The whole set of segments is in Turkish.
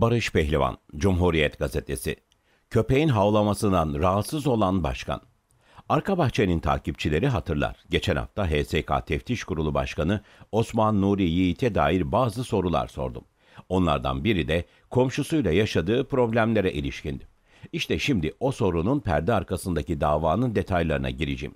Barış Pehlivan, Cumhuriyet Gazetesi. Köpeğin havlamasından rahatsız olan başkan. Arka bahçenin takipçileri hatırlar. Geçen hafta HSK Teftiş Kurulu Başkanı Osman Nuri Yiğit'e dair bazı sorular sordum. Onlardan biri de komşusuyla yaşadığı problemlere ilişkindi. İşte şimdi o sorunun perde arkasındaki davanın detaylarına gireceğim.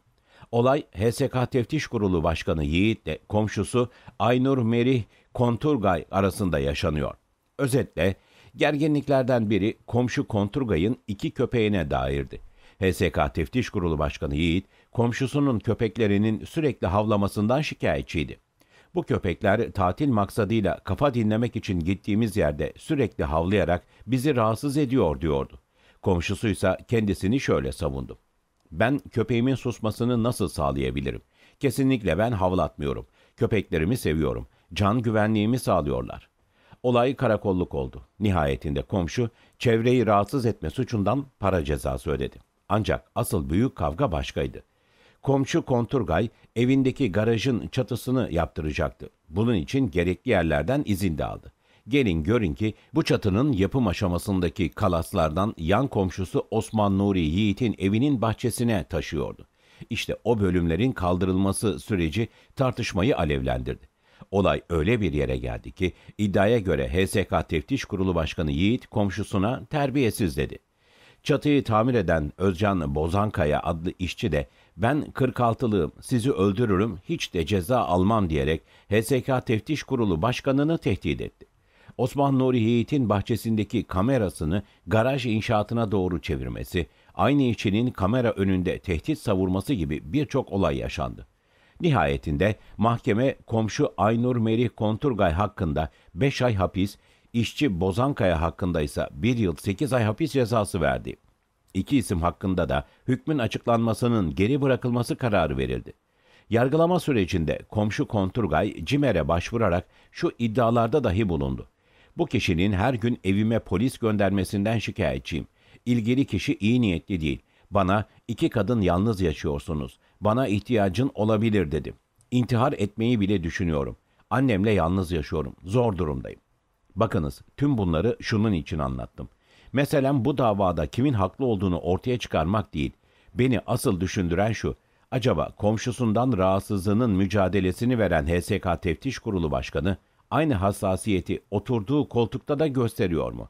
Olay HSK Teftiş Kurulu Başkanı Yiğit ile komşusu Aynur Merih Konturgay arasında yaşanıyor. Özetle Gerginliklerden biri komşu Konturgay'ın iki köpeğine dairdi. HSK Teftiş Kurulu Başkanı Yiğit, komşusunun köpeklerinin sürekli havlamasından şikayetçiydi. Bu köpekler tatil maksadıyla kafa dinlemek için gittiğimiz yerde sürekli havlayarak bizi rahatsız ediyor diyordu. Komşusuysa kendisini şöyle savundu. Ben köpeğimin susmasını nasıl sağlayabilirim? Kesinlikle ben havlatmıyorum. Köpeklerimi seviyorum. Can güvenliğimi sağlıyorlar. Olay karakolluk oldu. Nihayetinde komşu çevreyi rahatsız etme suçundan para cezası ödedi. Ancak asıl büyük kavga başkaydı. Komşu Konturgay evindeki garajın çatısını yaptıracaktı. Bunun için gerekli yerlerden izin de aldı. Gelin görün ki bu çatının yapım aşamasındaki kalaslardan yan komşusu Osman Nuri Yiğit'in evinin bahçesine taşıyordu. İşte o bölümlerin kaldırılması süreci tartışmayı alevlendirdi. Olay öyle bir yere geldi ki iddiaya göre HSK Teftiş Kurulu Başkanı Yiğit komşusuna terbiyesiz dedi. Çatıyı tamir eden Özcan Bozankaya adlı işçi de ben 46'lıyım sizi öldürürüm hiç de ceza almam diyerek HSK Teftiş Kurulu Başkanı'nı tehdit etti. Osman Nuri Yiğit'in bahçesindeki kamerasını garaj inşaatına doğru çevirmesi, aynı işçinin kamera önünde tehdit savurması gibi birçok olay yaşandı. Nihayetinde mahkeme komşu Aynur Merih Konturgay hakkında 5 ay hapis, işçi Bozankaya hakkında ise 1 yıl 8 ay hapis cezası verdi. İki isim hakkında da hükmün açıklanmasının geri bırakılması kararı verildi. Yargılama sürecinde komşu Konturgay CİMER'e başvurarak şu iddialarda dahi bulundu. Bu kişinin her gün evime polis göndermesinden şikayetçiyim. İlgili kişi iyi niyetli değil. Bana iki kadın yalnız yaşıyorsunuz. Bana ihtiyacın olabilir dedi. İntihar etmeyi bile düşünüyorum. Annemle yalnız yaşıyorum. Zor durumdayım. Bakınız tüm bunları şunun için anlattım. Mesela bu davada kimin haklı olduğunu ortaya çıkarmak değil. Beni asıl düşündüren şu. Acaba komşusundan rahatsızlığının mücadelesini veren HSK Teftiş Kurulu Başkanı aynı hassasiyeti oturduğu koltukta da gösteriyor mu?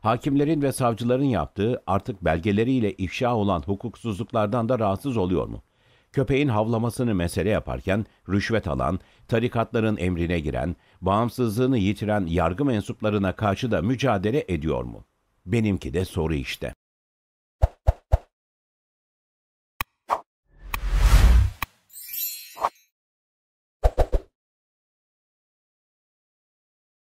Hakimlerin ve savcıların yaptığı artık belgeleriyle ifşa olan hukuksuzluklardan da rahatsız oluyor mu? köpeğin havlamasını mesele yaparken rüşvet alan, tarikatların emrine giren, bağımsızlığını yitiren yargı mensuplarına karşı da mücadele ediyor mu? Benimki de soru işte.